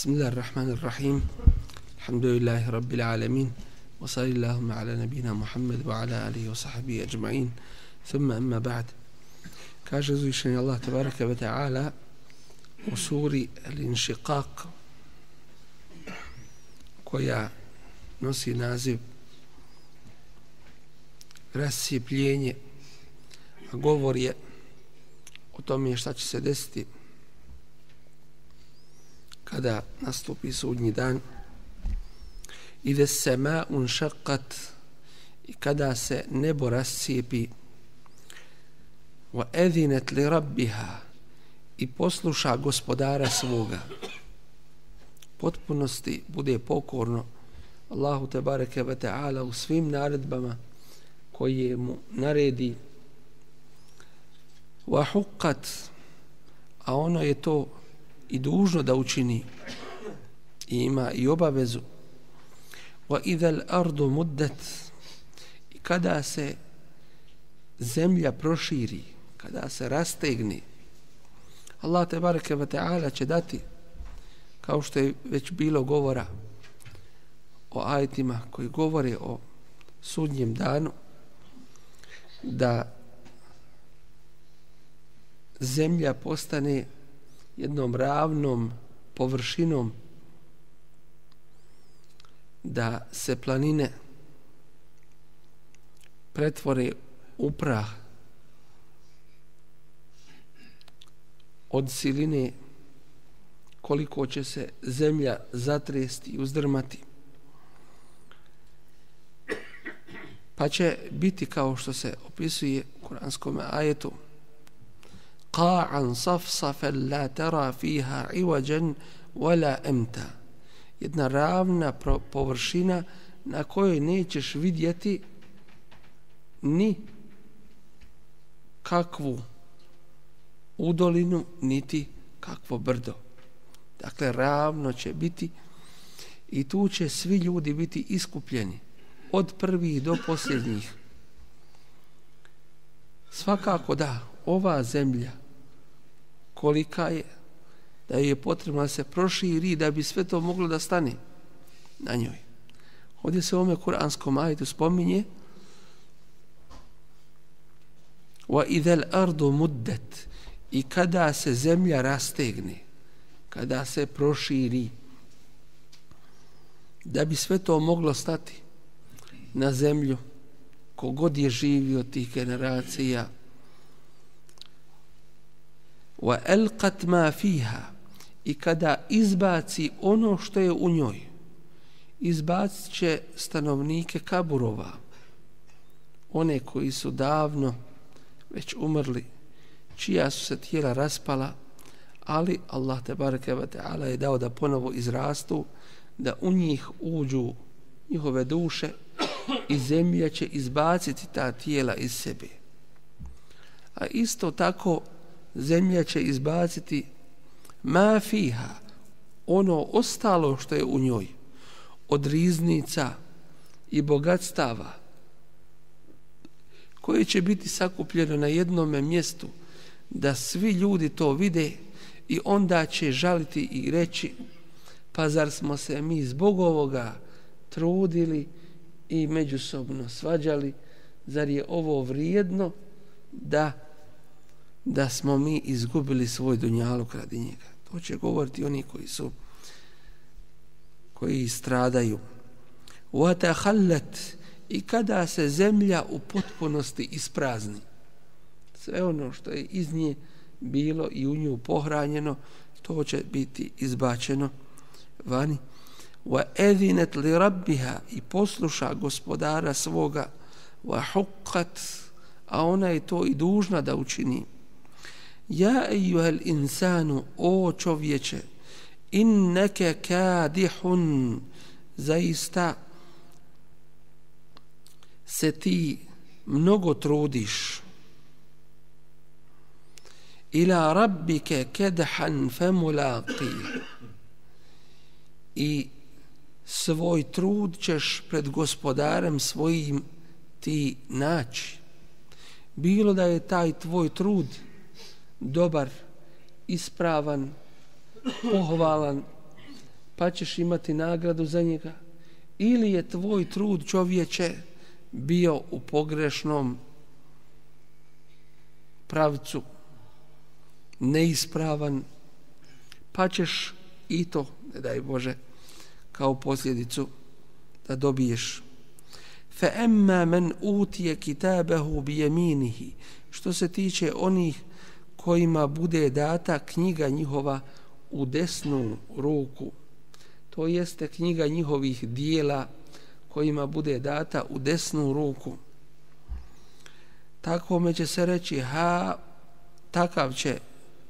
بسم الله الرحمن الرحيم الحمد لله رب العالمين وصلى اللهم على نبينا محمد وعلى اله وصحبه اجمعين ثم اما بعد كاجزو ان الله تبارك وتعالى وسور الانشقاق كويا نسي نازب رسي بليني اغوفوريا وتومي شتاتش سدستي kada nastupi sudnji dan i da se ma unšakat i kada se nebo rascijepi wa edinet li rabbiha i posluša gospodara svoga potpunosti bude pokorno Allahu te bareke ve taala u svim naredbama koje mu naredi wa huqqat a ono je to i dužno da učini i ima i obavezu wa idha al-ardu muddat i kada se zemlja proširi kada se rastegni Allah te bareke ve taala će dati kao što je već bilo govora o ajetima koji govore o sudnjem danu da zemlja postane jednom ravnom površinom da se planine pretvore u prah od siline koliko će se zemlja zatresti i uzdrmati pa će biti kao što se opisuje u kuranskom ajetu qa'an صفصفا la tara fiha عوجا wala amta jedna ravna površina na kojoj nećeš vidjeti ni kakvu udolinu niti kakvo brdo dakle ravno će biti i tu će svi ljudi biti iskupljeni od prvih do posljednjih svakako da ova zemlja kolika je, da je potrebno da se proširi da bi sve to moglo da stane na njoj. Ovdje se ome kuranskom ajetu spominje wa idel ardu muddet i kada se zemlja rastegne, kada se proširi, da bi sve to moglo stati na zemlju, kogod je živio tih generacija, wa alqat ma fiha i kada izbaci ono što je u njoj izbaciće stanovnike kaburova one koji su davno već umrli čija su se tijela raspala ali Allah te bareke ve taala je dao da ponovo izrastu da u njih uđu njihove duše i zemlja će izbaciti ta tijela iz sebe a isto tako zemlja će izbaciti ma fiha ono ostalo što je u njoj od riznica i bogatstava koje će biti sakupljeno na jednom mjestu da svi ljudi to vide i onda će žaliti i reći pa zar smo se mi zbog ovoga trudili i međusobno svađali zar je ovo vrijedno da da smo mi izgubili svoj dunjaluk radi njega. To će govoriti oni koji su koji stradaju. Watahallat i kada se zemlja u potpunosti isprazni. Sve ono što je iz nje bilo i u nju pohranjeno, to će biti izbačeno vani. Wa edinet li rabbiha i posluša gospodara svoga. Wa hukat, a ona je to i dužna da učini. Ja ejuhel insanu, o čovječe, in neke kadihun, zaista se ti mnogo trudiš. Ila rabbike kedhan femulati. I svoj trud ćeš pred gospodarem svojim ti naći. Bilo da je taj tvoj trud trud, dobar, ispravan, pohvalan, pa ćeš imati nagradu za njega. Ili je tvoj trud čovječe bio u pogrešnom pravcu, neispravan, pa ćeš i to, ne daj Bože, kao posljedicu da dobiješ. Fe emma men utije kitabahu bijeminihi, što se tiče onih kojima bude data knjiga njihova u desnu ruku. To jeste knjiga njihovih dijela kojima bude data u desnu ruku. Tako me će se reći, ha, takav će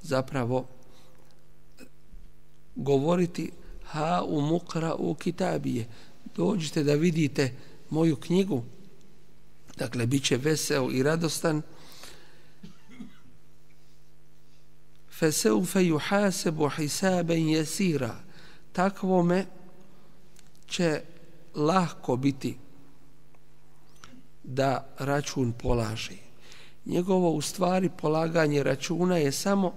zapravo govoriti ha u mukra u kitabije. Dođite da vidite moju knjigu. Dakle, bit će veseo i radostan. فَسَوْفَ يُحَاسَبُ حِسَابًا يَسِيرًا takvome će lahko biti da račun polaži. Njegovo u stvari polaganje računa je samo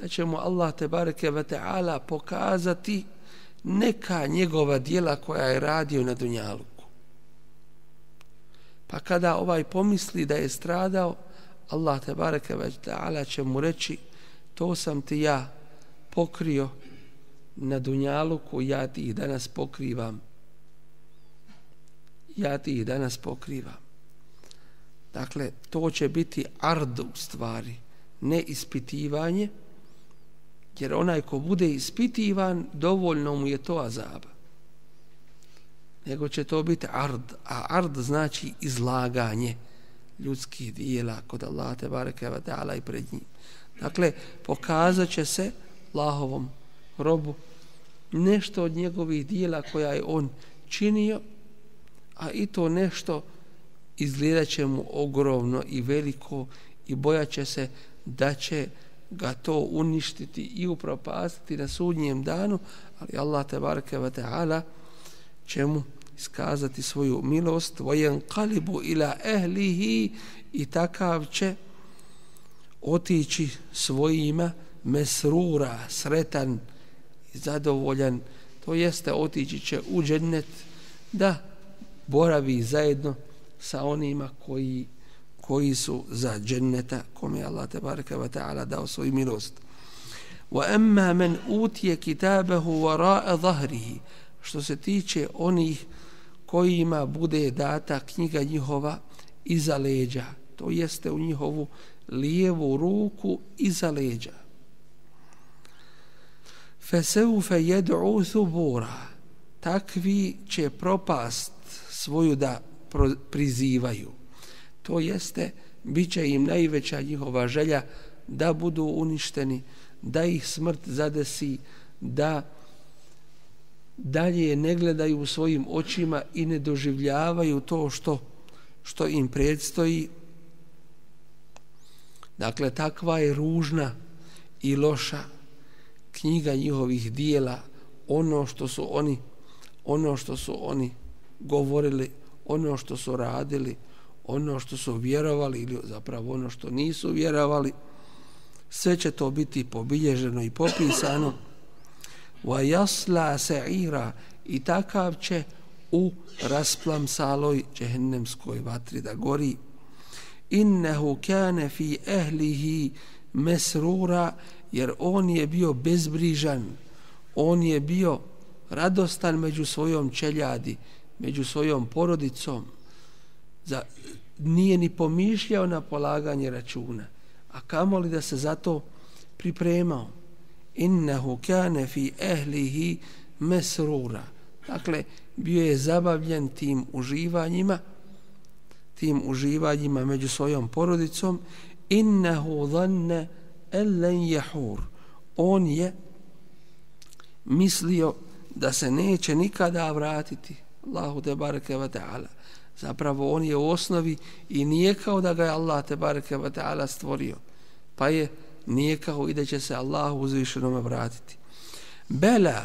da će mu Allah te bareke ve taala pokazati neka njegova djela koja je radio na dunjaluku. Pa kada ovaj pomisli da je stradao, Allah te bareke ve taala će mu reći to sam ti ja pokrio na dunjalu koju ja ti i danas pokrivam. Ja ti i danas pokrivam. Dakle, to će biti ard u stvari, ne ispitivanje, jer onaj ko bude ispitivan, dovoljno mu je to azab. Nego će to biti ard, a ard znači izlaganje ljudskih dijela kod Allah te bareke ve taala i pred njim. Dakle, pokazat će se Allahovom robu nešto od njegovih dijela koja je on činio, a i to nešto izgledat će mu ogromno i veliko i bojat će se da će ga to uništiti i upropastiti na sudnjem danu, ali Allah te barke va ta'ala će mu iskazati svoju milost vojen kalibu ila ehlihi i takav će otići svojima mesrura, sretan i zadovoljan, to jeste otići će u džennet da boravi zajedno sa onima koji, koji su za dženneta kome Allah te baraka wa ta'ala dao svoju milost. Wa amma man utiya kitabahu wara'a dhahrihi što se tiče onih koji ima bude data knjiga njihova iza leđa, to jeste u njihovu lijevu ruku iza leđa. Feseufe jedu thubura. Takvi će propast svoju da prizivaju. To jeste, bit će im najveća njihova želja da budu uništeni, da ih smrt zadesi, da dalje ne gledaju u svojim očima i ne doživljavaju to što što im predstoji Dakle, takva je ružna i loša knjiga njihovih dijela, ono što su oni, ono što su oni govorili, ono što su radili, ono što su vjerovali ili zapravo ono što nisu vjerovali, sve će to biti pobilježeno i popisano. Wa yasla sa'ira i takav će u rasplamsaloj jehennemskoj vatri da gori innehu kane fi ehlihi mesrura jer on je bio bezbrižan on je bio radostan među svojom čeljadi među svojom porodicom za, nije ni pomišljao na polaganje računa a kamoli da se zato pripremao innehu kane fi ehlihi mesrura dakle bio je zabavljen tim uživanjima tim uživanjima među svojom porodicom innehu dhanne ellen jehur on je mislio da se neće nikada vratiti Allahu te bareke ve taala zapravo on je u osnovi i nije kao da ga je Allah te bareke ve taala stvorio pa je nije kao i da će se Allah uzvišenom vratiti bela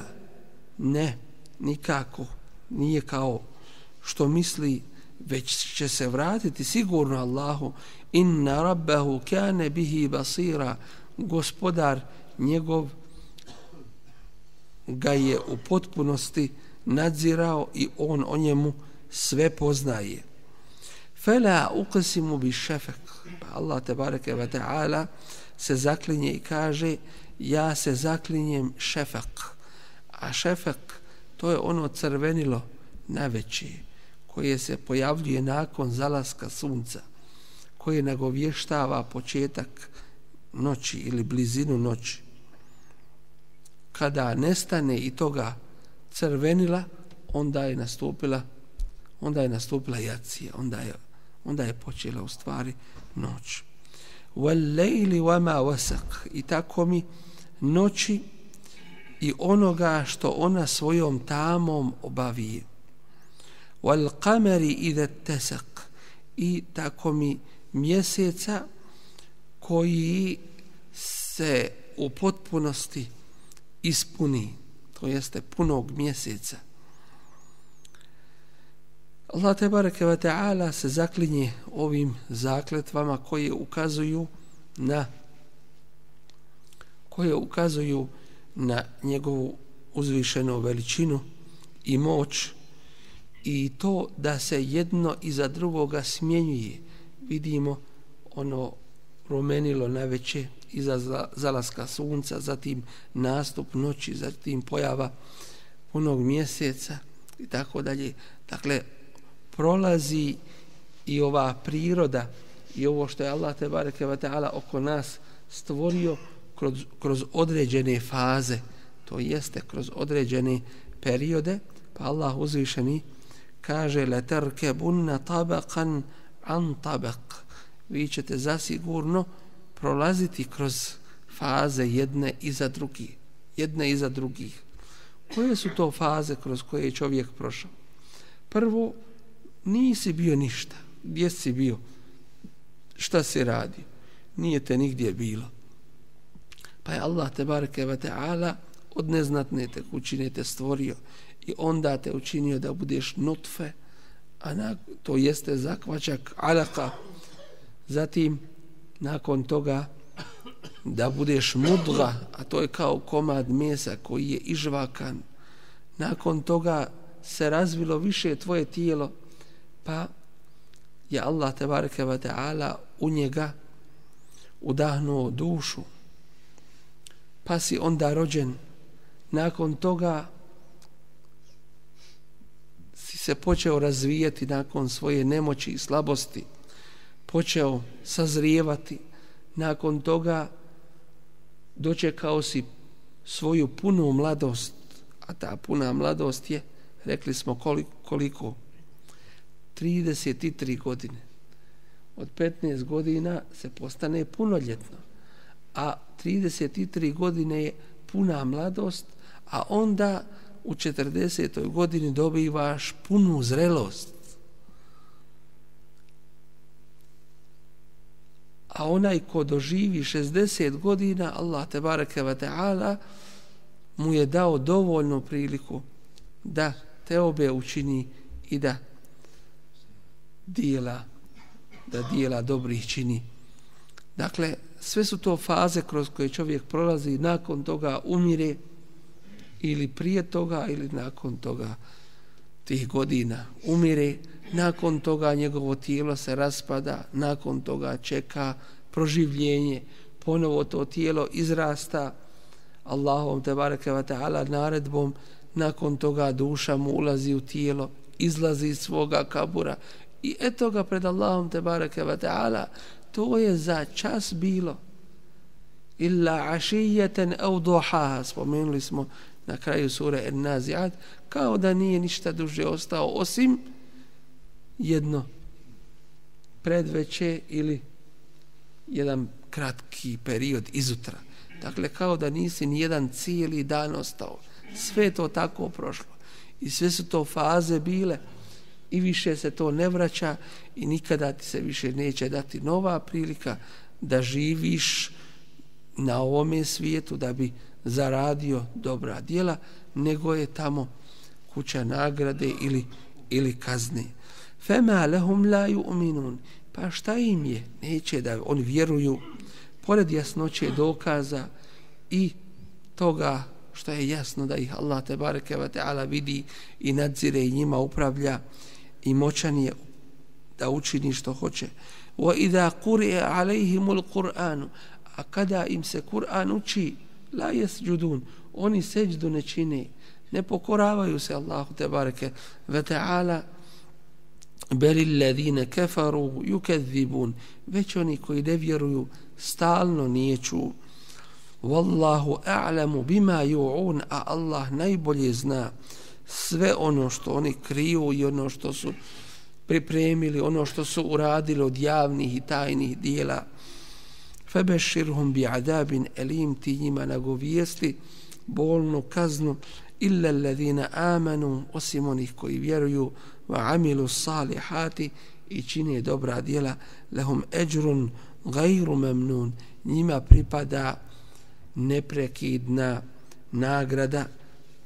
ne nikako nije kao što misli već će se vratiti sigurno Allahu inna rabbahu kane bihi basira gospodar njegov ga je u potpunosti nadzirao i on o njemu sve poznaje fela uqsimu bi šefek pa Allah te bareke ve taala se zaklinje i kaže ja se zaklinjem šefek a šefek to je ono crvenilo na večeri koje se pojavljuje nakon zalaska sunca, koje nagovještava početak noći ili blizinu noći. Kada nestane i toga crvenila, onda je nastupila onda je nastupila jacija, onda je, onda je počela u stvari noć. Wallayli wama wasaq, i tako mi noći i onoga što ona svojom tamom obavije wal kameri ide tesak i tako mi mjeseca koji se u potpunosti ispuni to jeste punog mjeseca Allah te bareke ve taala se zaklinje ovim zakletvama koje ukazuju na koje ukazuju na njegovu uzvišenu veličinu i moć i to da se jedno iza drugoga smjenjuje vidimo ono promenilo najveće iza zalaska sunca zatim nastup noći zatim pojava onog mjeseca i tako dalje dakle prolazi i ova priroda i ovo što je Allah te bareke ve taala oko nas stvorio kroz kroz određene faze to jeste kroz određene periode pa Allah uzvišeni kaže leterkebunne tabakan an tabak vi ćete zasigurno prolaziti kroz faze jedne iza drugih jedne iza drugih koje su to faze kroz koje je čovjek prošao prvo nisi bio ništa gdje si bio šta se radi nije te nigdje bilo pa je Allah te bareke ve taala od neznatne te kućine te stvorio i onda te učinio da budeš nutfe, a na, to jeste zakvačak alaka. Zatim, nakon toga, da budeš mudra, a to je kao komad mesa koji je ižvakan. Nakon toga se razvilo više tvoje tijelo, pa je Allah te barekeva te u njega udahnuo dušu. Pa si onda rođen. Nakon toga se počeo razvijati nakon svoje nemoći i slabosti, počeo sazrijevati, nakon toga dočekao si svoju punu mladost, a ta puna mladost je, rekli smo koliko, 33 godine. Od 15 godina se postane punoljetno, a 33 godine je puna mladost, a onda je u 40. godini dobivaš punu zrelost. A onaj ko doživi 60 godina, Allah te bareke ve taala mu je dao dovoljnu priliku da te obe učini i da dijela da dijela dobrih čini. Dakle, sve su to faze kroz koje čovjek prolazi i nakon toga umire ili prije toga ili nakon toga tih godina umire, nakon toga njegovo tijelo se raspada, nakon toga čeka proživljenje, ponovo to tijelo izrasta Allahom te bareke ve taala naredbom, nakon toga duša mu ulazi u tijelo, izlazi iz svoga kabura i eto ga pred Allahom te bareke ve taala, to je za čas bilo illa ašijeten au dohaha. Spomenuli smo na kraju sure Ennaziat, kao da nije ništa duže ostao, osim jedno predveće ili jedan kratki period izutra. Dakle, kao da nisi ni jedan cijeli dan ostao. Sve to tako prošlo. I sve su to faze bile i više se to ne vraća i nikada ti se više neće dati nova prilika da živiš na ovome svijetu da bi zaradio dobra dijela, nego je tamo kuća nagrade ili, ili kazne. Fema lehum la yu'minun. Pa šta im je? Neće da oni vjeruju. Pored jasnoće dokaza i toga što je jasno da ih Allah te bareke ve taala vidi i nadzire i njima upravlja i moćan je da učini što hoće. Wa idha qur'a alayhimul qur'anu a kada im se Kur'an uči, la jes oni seđdu ne čine, ne pokoravaju se Allahu te bareke, ve ta'ala, beri ladina kefaru, juked zibun, već oni koji ne vjeruju, stalno nije Wallahu a'lamu bima yu'un a Allah najbolje zna sve ono što oni kriju i ono što su pripremili, ono što su uradili od javnih i tajnih dijela febeširhum bi adabin elim ti njima nagovijesti bolnu kaznu illa alladhina amanu osim onih koji vjeruju wa amilu salihati i čine dobra djela lahum ejrun gajru memnun njima pripada neprekidna nagrada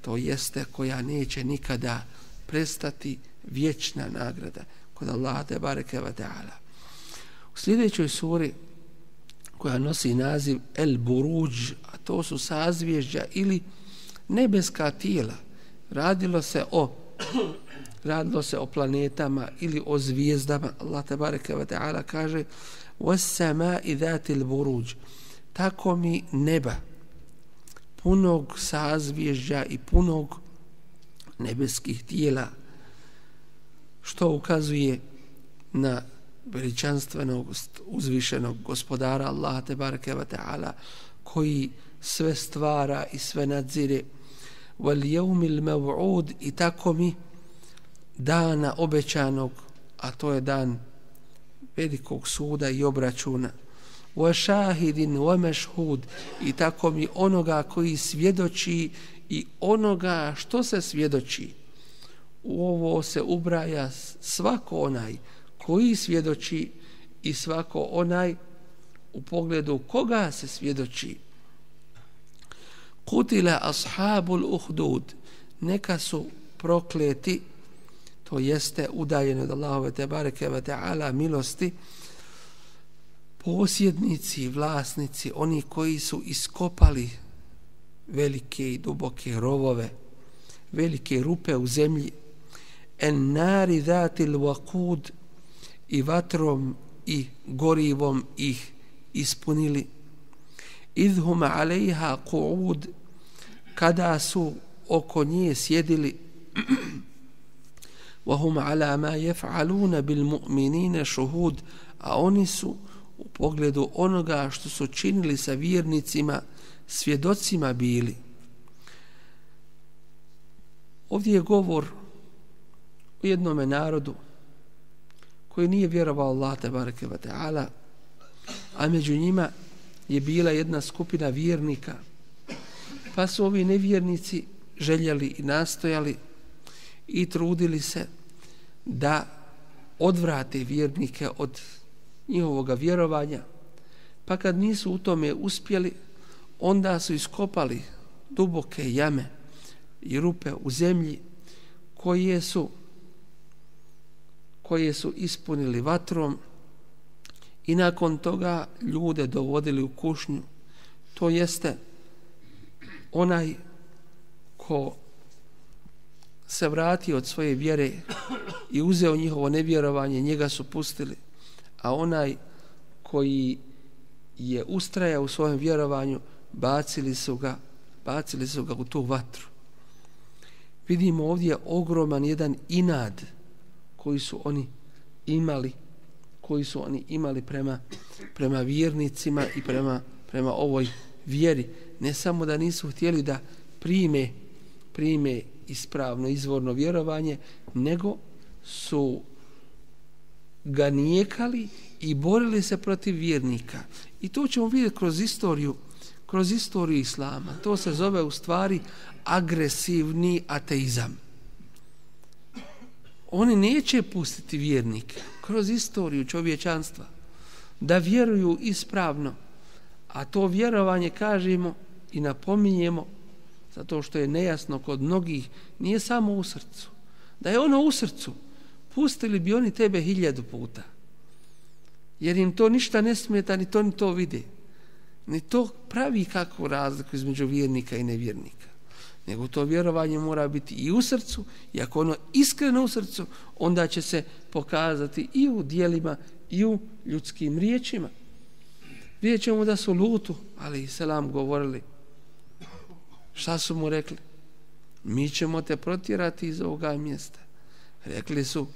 to jeste koja neće nikada prestati vječna nagrada kod Allaha te bareke ve taala u sljedećoj suri koja nosi naziv El Buruđ, a to su sazvježđa ili nebeska tijela. Radilo se o radilo se o planetama ili o zvijezdama. Allah te bareke ve taala kaže: "Was-sama idatil buruj." Tako mi neba punog sazvježđa i punog nebeskih tijela što ukazuje na veličanstvenog uzvišenog gospodara Allaha te bareke ve taala koji sve stvara i sve nadzire wal yawmil maw'ud i dana obećanog a to je dan velikog suda i obračuna wa shahidin wa mashhud i onoga koji svjedoči i onoga što se svjedoči u ovo se ubraja svako onaj koji svjedoči i svako onaj u pogledu koga se svjedoči. Kutila ashabul uhdud, neka su prokleti, to jeste udaljeni od Allahove te bareke wa ta'ala milosti, posjednici, vlasnici, oni koji su iskopali velike i duboke rovove, velike rupe u zemlji, en nari dati l-wakud, i vatrom i gorivom ih ispunili idhum alejha quud kada su oko nje sjedili وهم على ما يفعلون بالمؤمنين شهود a oni su u pogledu onoga što su činili sa vjernicima svjedocima bili ovdje je govor u jednom narodu koji nije vjerovao Allah te bareke ve taala a među njima je bila jedna skupina vjernika pa su ovi nevjernici željeli i nastojali i trudili se da odvrate vjernike od njihovog vjerovanja pa kad nisu u tome uspjeli onda su iskopali duboke jame i rupe u zemlji koje su koje su ispunili vatrom i nakon toga ljude dovodili u kušnju. To jeste onaj ko se vratio od svoje vjere i uzeo njihovo nevjerovanje, njega su pustili, a onaj koji je ustraja u svojem vjerovanju, bacili su ga, bacili su ga u tu vatru. Vidimo ovdje ogroman jedan inad, koji su oni imali koji su oni imali prema prema vjernicima i prema prema ovoj vjeri ne samo da nisu htjeli da prime prime ispravno izvorno vjerovanje nego su ga nijekali i borili se protiv vjernika i to ćemo vidjeti kroz istoriju kroz istoriju islama to se zove u stvari agresivni ateizam oni neće pustiti vjernike kroz istoriju čovječanstva da vjeruju ispravno a to vjerovanje kažemo i napominjemo zato što je nejasno kod mnogih nije samo u srcu da je ono u srcu pustili bi oni tebe hiljadu puta jer im to ništa ne smeta ni to ni to vide ni to pravi kakvu razliku između vjernika i nevjernika nego to vjerovanje mora biti i u srcu, i ako ono iskreno u srcu, onda će se pokazati i u dijelima i u ljudskim riječima. Vidjet ćemo da su lutu, ali i selam govorili. Šta su mu rekli? Mi ćemo te protirati iz ovoga mjesta. Rekli su,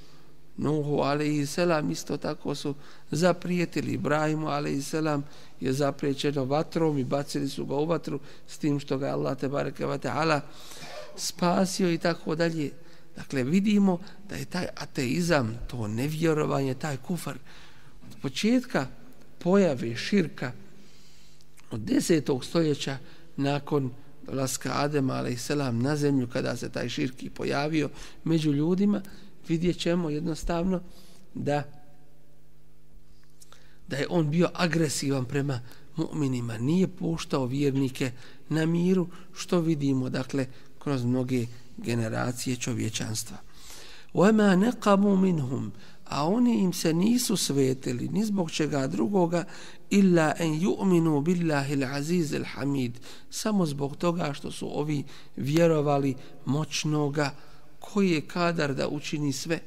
Nuhu a.s. isto tako su zaprijetili Ibrahimu a.s. je zapriječeno vatrom i bacili su ga u vatru s tim što ga Allah te bareke ala spasio i tako dalje. Dakle, vidimo da je taj ateizam, to nevjerovanje, taj kufar, od početka pojave širka od desetog stoljeća nakon laska Adema, ali selam, na zemlju kada se taj širki pojavio među ljudima, vidjet ćemo jednostavno da da je on bio agresivan prema mu'minima, nije puštao vjernike na miru, što vidimo, dakle, kroz mnoge generacije čovječanstva. وَمَا نَقَمُوا مِنْهُمْ A oni im se nisu svetili, ni zbog čega drugoga, illa en yu'minu billahi l'aziz il-hamid, samo zbog toga što su ovi vjerovali moćnoga, koji je kadar da učini sve.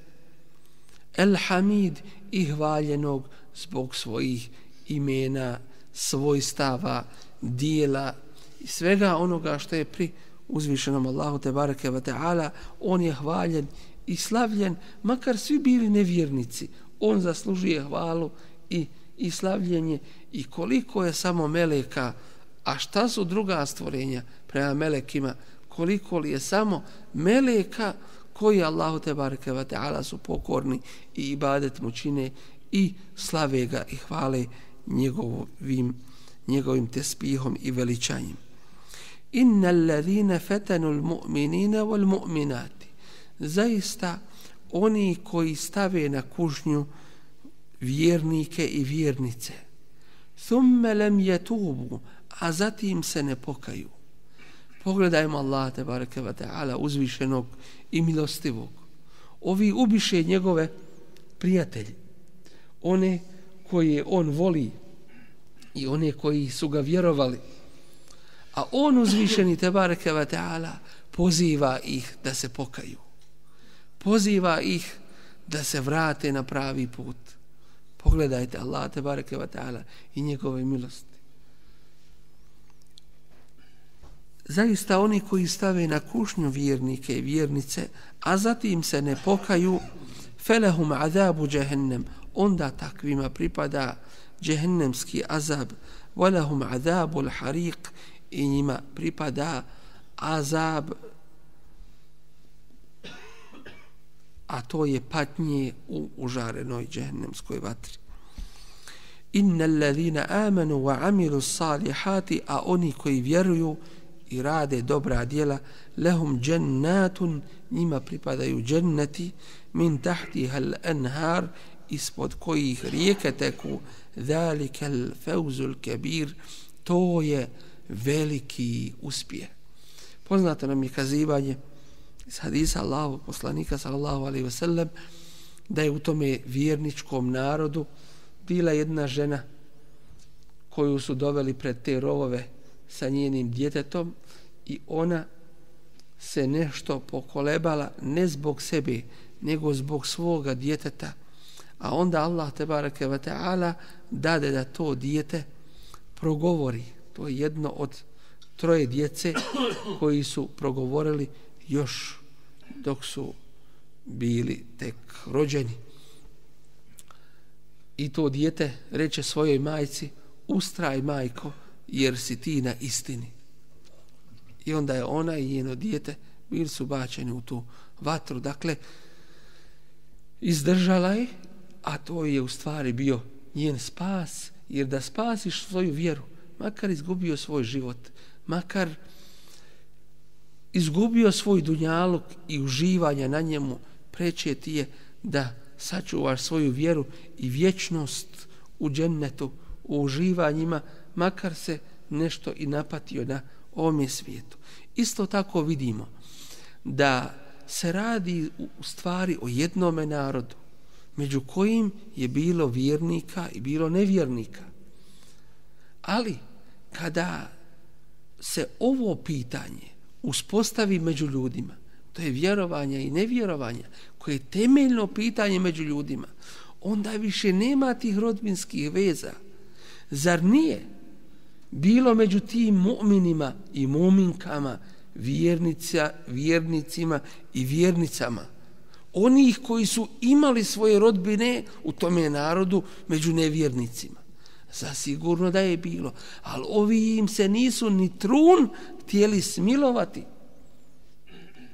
El Hamid i hvaljenog zbog svojih imena, svojstava, dijela i svega onoga što je pri uzvišenom Allahu te bareke ve taala on je hvaljen i slavljen makar svi bili nevjernici on zaslužuje hvalu i i slavljenje i koliko je samo meleka a šta su druga stvorenja prema melekima koliko li je samo meleka koji Allahu te bareke ve taala su pokorni i ibadet mu čine i slave ga i hvale njegovim njegovim tespihom i veličanjem innal ladina fatanu al mu'minina wal mu'minati zaista oni koji stave na kužnju vjernike i vjernice thumma lam yatubu a zatim se ne pokaju Pogledajmo Allah te bareke ve taala uzvišenog i milostivog. Ovi ubiše njegove prijatelje. One koje on voli i one koji su ga vjerovali. A on uzvišeni te bareke ve taala poziva ih da se pokaju. Poziva ih da se vrate na pravi put. Pogledajte Allah te bareke ve taala i njegove milost. Zaista oni koji stave na kušnju vjernike i vjernice, a zatim se ne pokaju, felehum azabu džehennem, onda takvima pripada džehennemski azab, velehum azabu l'harik, i njima pripada azab, a to je patnje u užarenoj džehennemskoj vatri. Inna alladhina amanu wa amilu salihati, a oni koji vjeruju, i rade dobra djela lehum džennatun njima pripadaju dženneti min tahti hal enhar ispod kojih rijeke teku dhalike al feuzul kebir to je veliki uspje poznate nam je kazivanje iz hadisa Allahog poslanika sallallahu alaihi wasallam da je u tome vjerničkom narodu bila jedna žena koju su doveli pred te rovove sa njenim djetetom i ona se nešto pokolebala ne zbog sebe, nego zbog svoga djeteta. A onda Allah te barake ve taala dade da to dijete progovori. To je jedno od troje djece koji su progovorili još dok su bili tek rođeni. I to dijete reče svojoj majci: "Ustraj majko, jer si ti na istini. I onda je ona i jeno dijete bili su bačeni u tu vatru. Dakle, izdržala je, a to je u stvari bio njen spas, jer da spasiš svoju vjeru, makar izgubio svoj život, makar izgubio svoj dunjalog i uživanja na njemu, preće ti je da sačuvaš svoju vjeru i vječnost u džennetu, u uživanjima, makar se nešto i napatio na ovom svijetu. Isto tako vidimo da se radi u stvari o jednome narodu među kojim je bilo vjernika i bilo nevjernika. Ali kada se ovo pitanje uspostavi među ljudima, to je vjerovanja i nevjerovanja, koje je temeljno pitanje među ljudima, onda više nema tih rodbinskih veza. Zar nije bilo među tim mu'minima i mu'minkama, vjernica, vjernicima i vjernicama. Onih koji su imali svoje rodbine u tome narodu među nevjernicima. Za sigurno da je bilo, ali ovi im se nisu ni trun htjeli smilovati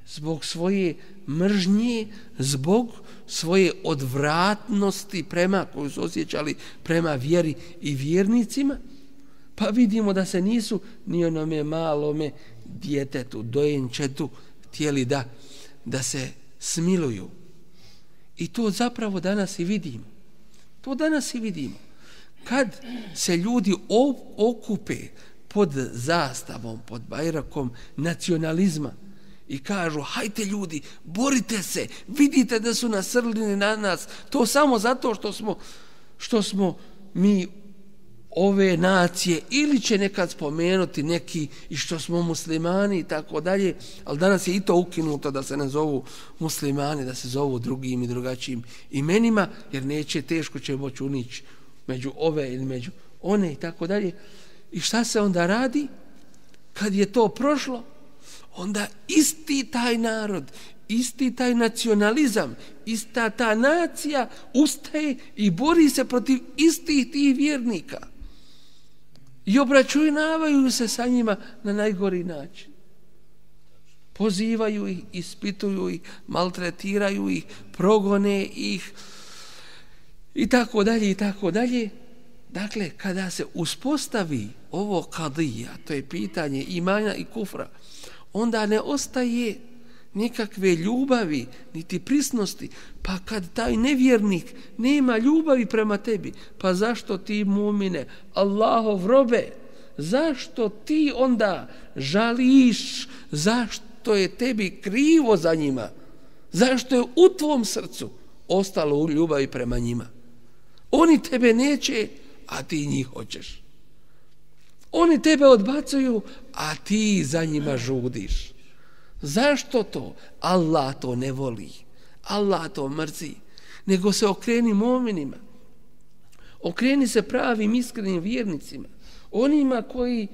zbog svoje mržnje, zbog svoje odvratnosti prema koju su osjećali prema vjeri i vjernicima, pa vidimo da se nisu ni onome malome djetetu, dojenčetu tijeli da, da se smiluju. I to zapravo danas i vidimo. To danas i vidimo. Kad se ljudi okupe pod zastavom, pod bajrakom nacionalizma i kažu, hajte ljudi, borite se, vidite da su nasrljeni na nas, to samo zato što smo, što smo mi ove nacije ili će nekad spomenuti neki i što smo muslimani i tako dalje, ali danas je i to ukinuto da se ne zovu muslimani, da se zovu drugim i drugačijim imenima, jer neće teško će moći unići među ove ili među one i tako dalje. I šta se onda radi? Kad je to prošlo, onda isti taj narod, isti taj nacionalizam, ista ta nacija ustaje i bori se protiv istih tih vjernika i obračunavaju se sa njima na najgori način. Pozivaju ih, ispituju ih, maltretiraju ih, progone ih i tako dalje i tako dalje. Dakle, kada se uspostavi ovo kadija, to je pitanje imanja i kufra, onda ne ostaje nikakve ljubavi, niti prisnosti, pa kad taj nevjernik nema ljubavi prema tebi, pa zašto ti mumine, Allahov robe, zašto ti onda žališ, zašto je tebi krivo za njima, zašto je u tvom srcu ostalo u ljubavi prema njima. Oni tebe neće, a ti njih hoćeš. Oni tebe odbacuju, a ti za njima žudiš. Zašto to? Allah to ne voli. Allah to mrzi. Nego se okreni mominima. Okreni se pravim iskrenim vjernicima. Onima koji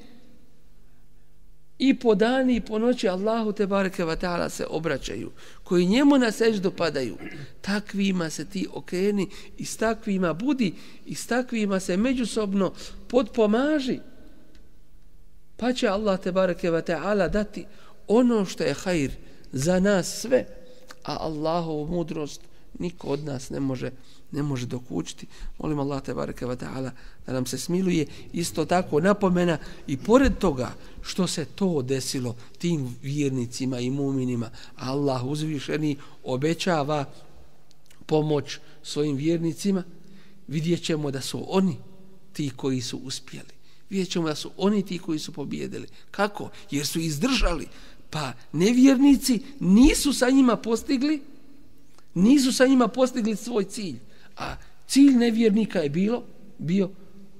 i po dani i po noći Allahu te bareke vatala se obraćaju. Koji njemu na seždu padaju. Takvima se ti okreni i s takvima budi i s takvima se međusobno potpomaži. Pa će Allah te bareke vatala dati ono što je hajr za nas sve, a Allahovu mudrost niko od nas ne može ne može dokučiti. Molim Allah te bareke ta'ala da nam se smiluje. Isto tako napomena i pored toga što se to desilo tim vjernicima i muminima, Allah uzvišeni obećava pomoć svojim vjernicima, Vidjećemo da su oni ti koji su uspjeli. Vidjećemo da su oni ti koji su pobijedili. Kako? Jer su izdržali pa nevjernici nisu sa njima postigli nisu sa njima postigli svoj cilj a cilj nevjernika je bilo bio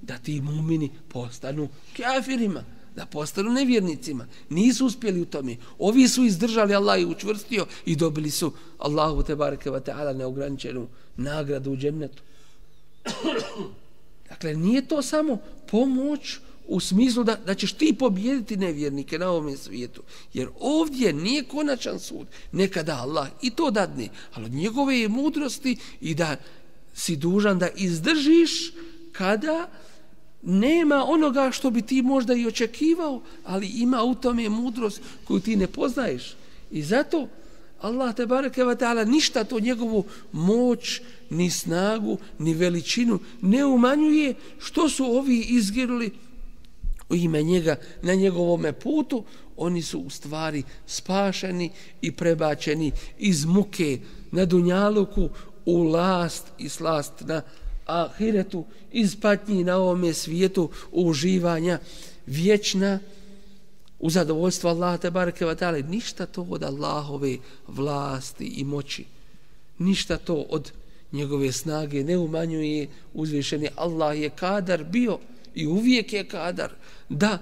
da ti mumini postanu kafirima da postanu nevjernicima nisu uspjeli u tome ovi su izdržali Allah i učvrstio i dobili su Allahu te bareke ve taala neograničenu nagradu u džennetu dakle nije to samo pomoć u smislu da, da ćeš ti pobijediti nevjernike na ovom svijetu. Jer ovdje nije konačan sud. Nekada Allah i to dadne. Ali njegove je mudrosti i da si dužan da izdržiš kada nema onoga što bi ti možda i očekivao, ali ima u tome mudrost koju ti ne poznaješ. I zato Allah te bareke ve taala ništa to njegovu moć ni snagu ni veličinu ne umanjuje što su ovi izgirili ime njega na njegovome putu, oni su u stvari spašeni i prebačeni iz muke na dunjaluku u last i slast na ahiretu, iz patnji na ovome svijetu u uživanja vječna u zadovoljstvu Allaha te bareke vatale. Ništa to od Allahove vlasti i moći, ništa to od njegove snage ne umanjuje uzvišeni. Allah je kadar bio i uvijek je kadar da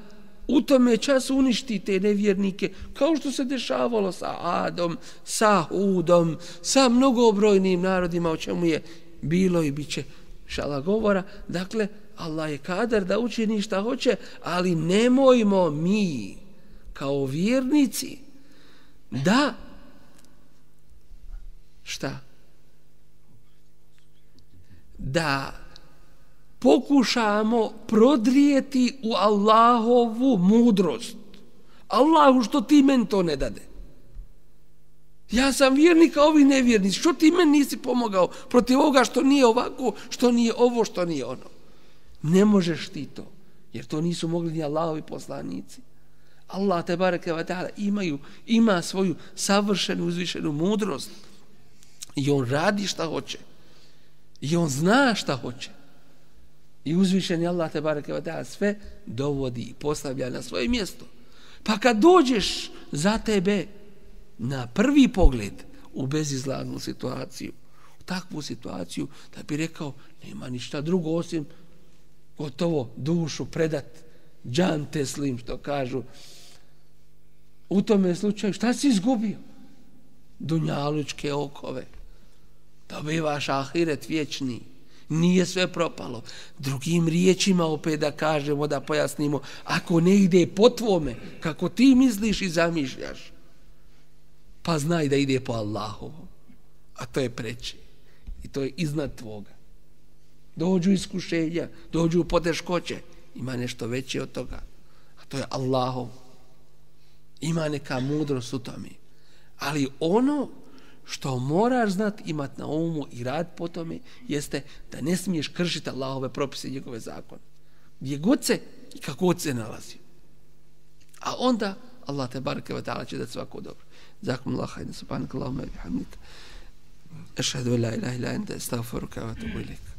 u tome času uništi te nevjernike kao što se dešavalo sa Adom, sa Hudom, sa mnogobrojnim narodima o čemu je bilo i bit će šala govora. Dakle, Allah je kadar da učini šta hoće, ali nemojmo mi kao vjernici da šta da pokušamo prodrijeti u Allahovu mudrost. Allahu, što ti men to ne dade? Ja sam vjernik, a ovi nevjerni. Što ti men nisi pomogao protiv ovoga što nije ovako, što nije ovo, što nije ono? Ne možeš ti to, jer to nisu mogli ni Allahovi poslanici. Allah te bareke va imaju, ima svoju savršenu, uzvišenu mudrost. I on radi šta hoće. I on zna šta hoće. I uzvišen je Allah te bareke ve taala sve dovodi i postavlja na svoje mjesto. Pa kad dođeš za tebe na prvi pogled u bezizlaznu situaciju, u takvu situaciju da bi rekao nema ništa drugo osim gotovo dušu predat džan slim što kažu u tome slučaju šta si izgubio dunjalučke okove dobivaš ahiret vječniji nije sve propalo. Drugim riječima opet da kažemo, da pojasnimo, ako ne ide po tvome, kako ti misliš i zamišljaš, pa znaj da ide po Allahovo. A to je preče. I to je iznad tvoga. Dođu iskušenja, dođu poteškoće. Ima nešto veće od toga. A to je Allahov. Ima neka mudrost u tome. Ali ono što moraš znati imat na umu i rad po tome, jeste da ne smiješ kršiti Allahove propise i njegove zakone. Gdje god se i kako god se nalazi. A onda Allah te barke va ta'ala će dati svako dobro. Zakum Allah, hajde subhanak Allahume, alhamdita. Ešhedu ila ilaha, ila enda, estafaru kao tu ilika.